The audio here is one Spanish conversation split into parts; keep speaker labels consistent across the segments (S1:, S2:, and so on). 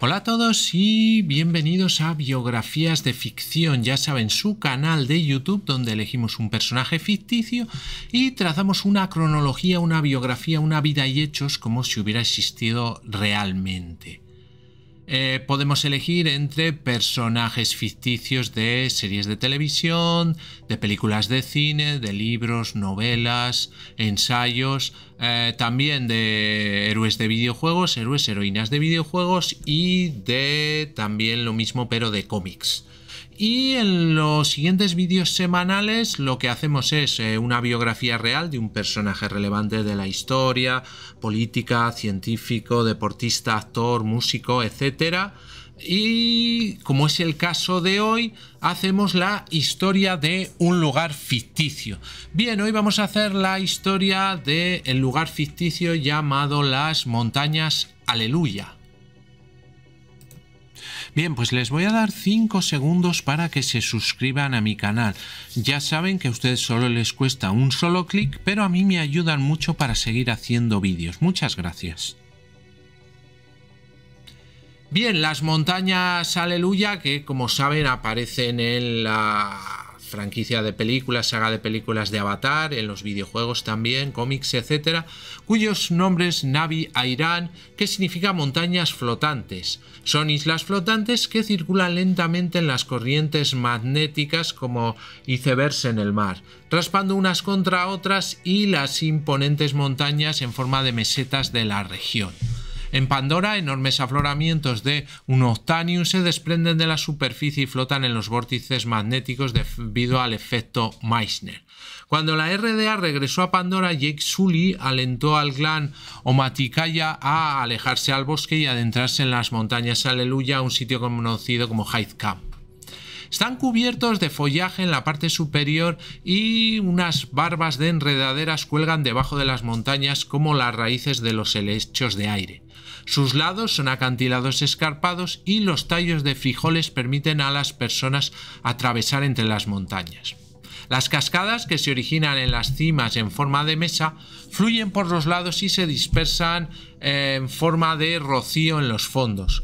S1: Hola a todos y bienvenidos a Biografías de Ficción, ya saben, su canal de YouTube donde elegimos un personaje ficticio y trazamos una cronología, una biografía, una vida y hechos como si hubiera existido realmente. Eh, podemos elegir entre personajes ficticios de series de televisión, de películas de cine, de libros, novelas, ensayos, eh, también de héroes de videojuegos, héroes, heroínas de videojuegos y de también lo mismo pero de cómics. Y en los siguientes vídeos semanales lo que hacemos es eh, una biografía real de un personaje relevante de la historia, política, científico, deportista, actor, músico, etc. Y como es el caso de hoy, hacemos la historia de un lugar ficticio. Bien, hoy vamos a hacer la historia del el lugar ficticio llamado las montañas Aleluya. Bien, pues les voy a dar 5 segundos para que se suscriban a mi canal. Ya saben que a ustedes solo les cuesta un solo clic, pero a mí me ayudan mucho para seguir haciendo vídeos. Muchas gracias. Bien, las montañas, aleluya, que como saben aparecen en la franquicia de películas, saga de películas de Avatar, en los videojuegos también, cómics, etcétera, cuyos nombres Navi Airan, que significa montañas flotantes. Son islas flotantes que circulan lentamente en las corrientes magnéticas como icebergs en el mar, raspando unas contra otras y las imponentes montañas en forma de mesetas de la región. En Pandora, enormes afloramientos de un octanium se desprenden de la superficie y flotan en los vórtices magnéticos debido al efecto Meissner. Cuando la RDA regresó a Pandora, Jake Sully alentó al clan Omaticaya a alejarse al bosque y adentrarse en las montañas Aleluya, un sitio conocido como Heidkamp. Camp. Están cubiertos de follaje en la parte superior y unas barbas de enredaderas cuelgan debajo de las montañas como las raíces de los helechos de aire. Sus lados son acantilados escarpados y los tallos de frijoles permiten a las personas atravesar entre las montañas. Las cascadas que se originan en las cimas en forma de mesa fluyen por los lados y se dispersan eh, en forma de rocío en los fondos.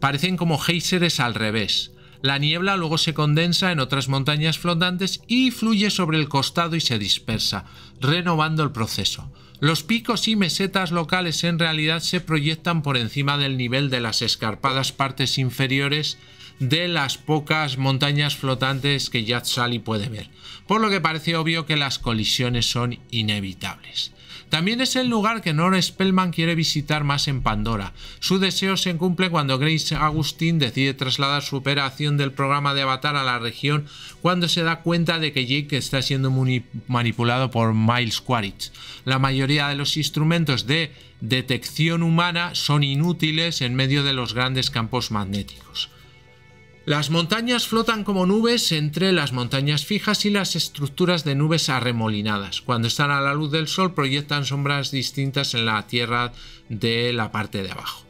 S1: Parecen como géiseres al revés. La niebla luego se condensa en otras montañas flotantes y fluye sobre el costado y se dispersa, renovando el proceso. Los picos y mesetas locales en realidad se proyectan por encima del nivel de las escarpadas partes inferiores de las pocas montañas flotantes que Yatsali puede ver, por lo que parece obvio que las colisiones son inevitables. También es el lugar que Nora Spellman quiere visitar más en Pandora. Su deseo se cumple cuando Grace Agustín decide trasladar su operación del programa de Avatar a la región cuando se da cuenta de que Jake está siendo manipulado por Miles Quaritch. La mayoría de los instrumentos de detección humana son inútiles en medio de los grandes campos magnéticos. Las montañas flotan como nubes entre las montañas fijas y las estructuras de nubes arremolinadas. Cuando están a la luz del sol proyectan sombras distintas en la tierra de la parte de abajo.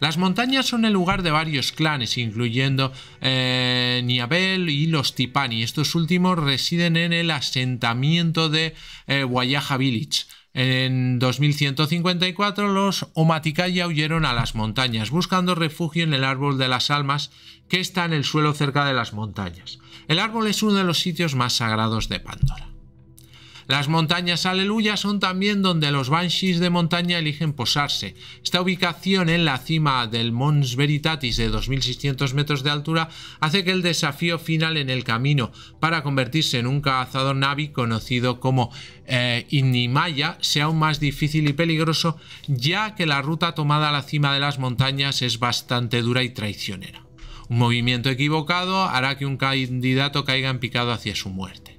S1: Las montañas son el lugar de varios clanes, incluyendo eh, Niabel y los Tipani. Estos últimos residen en el asentamiento de eh, Village en 2154 los Omaticaya huyeron a las montañas buscando refugio en el árbol de las almas que está en el suelo cerca de las montañas. El árbol es uno de los sitios más sagrados de Pandora. Las montañas Aleluya son también donde los banshees de montaña eligen posarse. Esta ubicación en la cima del Mons Veritatis de 2600 metros de altura hace que el desafío final en el camino para convertirse en un cazador navi conocido como eh, Inimaya sea aún más difícil y peligroso ya que la ruta tomada a la cima de las montañas es bastante dura y traicionera. Un movimiento equivocado hará que un candidato caiga en picado hacia su muerte.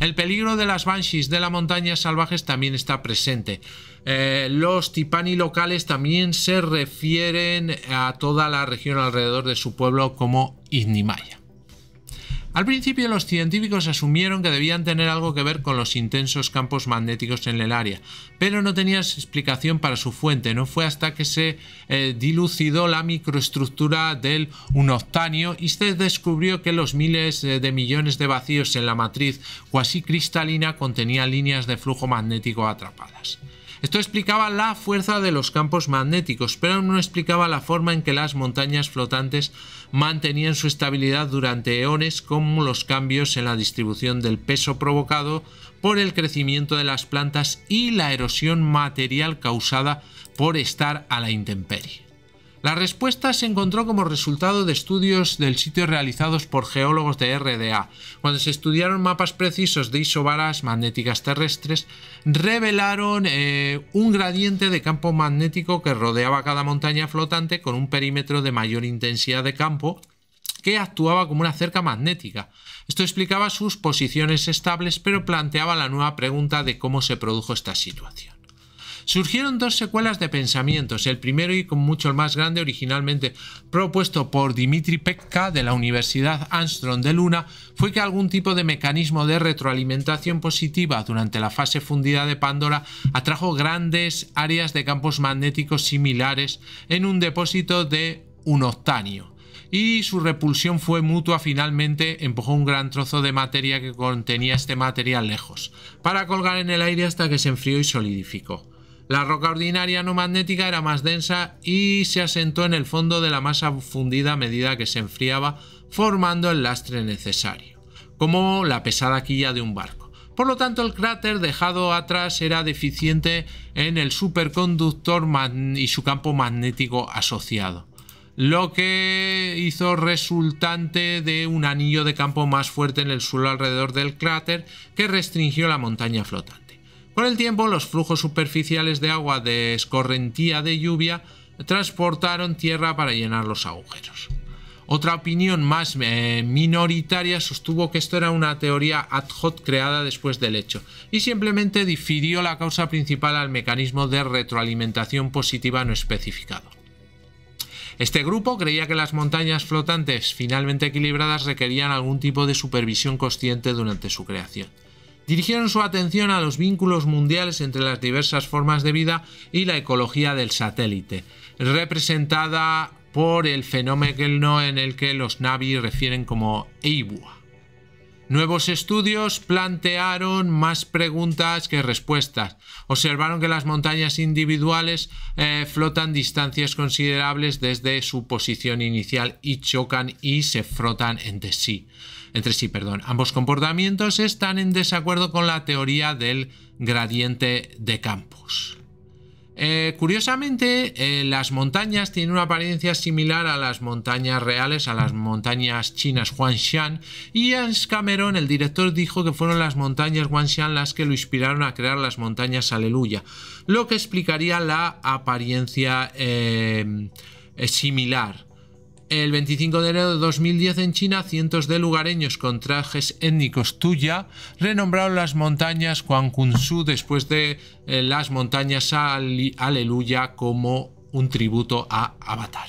S1: El peligro de las banshees de la montaña salvajes también está presente. Eh, los tipani locales también se refieren a toda la región alrededor de su pueblo como Ignimaya. Al principio los científicos asumieron que debían tener algo que ver con los intensos campos magnéticos en el área, pero no tenían explicación para su fuente, no fue hasta que se eh, dilucidó la microestructura del unoctanio y se descubrió que los miles eh, de millones de vacíos en la matriz cuasi cristalina contenían líneas de flujo magnético atrapadas. Esto explicaba la fuerza de los campos magnéticos, pero no explicaba la forma en que las montañas flotantes mantenían su estabilidad durante eones, como los cambios en la distribución del peso provocado por el crecimiento de las plantas y la erosión material causada por estar a la intemperie. La respuesta se encontró como resultado de estudios del sitio realizados por geólogos de RDA, cuando se estudiaron mapas precisos de isobaras magnéticas terrestres, revelaron eh, un gradiente de campo magnético que rodeaba cada montaña flotante con un perímetro de mayor intensidad de campo que actuaba como una cerca magnética. Esto explicaba sus posiciones estables, pero planteaba la nueva pregunta de cómo se produjo esta situación surgieron dos secuelas de pensamientos, el primero y con mucho más grande originalmente propuesto por Dimitri Pekka de la Universidad Armstrong de Luna, fue que algún tipo de mecanismo de retroalimentación positiva durante la fase fundida de Pandora atrajo grandes áreas de campos magnéticos similares en un depósito de un octanio y su repulsión fue mutua. Finalmente empujó un gran trozo de materia que contenía este material lejos, para colgar en el aire hasta que se enfrió y solidificó. La roca ordinaria no magnética era más densa y se asentó en el fondo de la masa fundida a medida que se enfriaba, formando el lastre necesario, como la pesada quilla de un barco. Por lo tanto, el cráter dejado atrás era deficiente en el superconductor y su campo magnético asociado, lo que hizo resultante de un anillo de campo más fuerte en el suelo alrededor del cráter que restringió la montaña flotante. Con el tiempo, los flujos superficiales de agua de escorrentía de lluvia transportaron tierra para llenar los agujeros. Otra opinión más eh, minoritaria sostuvo que esto era una teoría ad hoc creada después del hecho y simplemente difirió la causa principal al mecanismo de retroalimentación positiva no especificado. Este grupo creía que las montañas flotantes finalmente equilibradas requerían algún tipo de supervisión consciente durante su creación dirigieron su atención a los vínculos mundiales entre las diversas formas de vida y la ecología del satélite, representada por el fenómeno en el que los Navi refieren como Eibua. Nuevos estudios plantearon más preguntas que respuestas. Observaron que las montañas individuales eh, flotan distancias considerables desde su posición inicial y chocan y se frotan entre sí. Entre sí perdón. Ambos comportamientos están en desacuerdo con la teoría del gradiente de campos. Eh, curiosamente, eh, las montañas tienen una apariencia similar a las montañas reales, a las montañas chinas Huangshan, y Hans Cameron, el director, dijo que fueron las montañas Huangshan las que lo inspiraron a crear las montañas Aleluya, lo que explicaría la apariencia eh, similar. El 25 de enero de 2010 en China, cientos de lugareños con trajes étnicos tuya renombraron las montañas Su después de eh, las montañas Aleluya como un tributo a Avatar.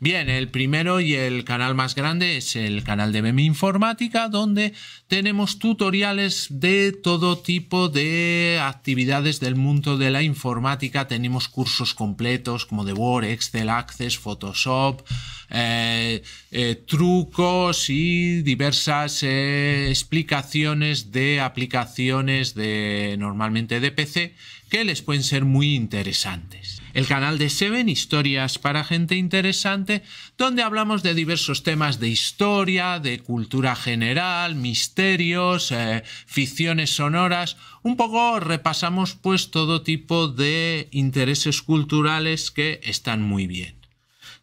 S1: Bien, el primero y el canal más grande es el canal de Memi Informática, donde tenemos tutoriales de todo tipo de actividades del mundo de la informática. Tenemos cursos completos como de Word, Excel, Access, Photoshop, eh, eh, trucos y diversas eh, explicaciones de aplicaciones de normalmente de PC que les pueden ser muy interesantes. El canal de Seven, Historias para Gente Interesante, donde hablamos de diversos temas de historia, de cultura general, misterios, eh, ficciones sonoras. Un poco repasamos pues todo tipo de intereses culturales que están muy bien.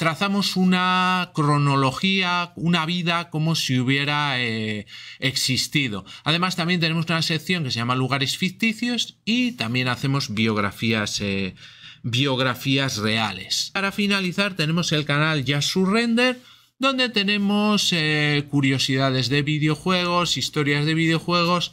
S1: trazamos una cronología, una vida como si hubiera eh, existido. Además, también tenemos una sección que se llama Lugares Ficticios y también hacemos biografías. Eh, biografías reales. Para finalizar tenemos el canal Just Render, donde tenemos eh, curiosidades de videojuegos, historias de videojuegos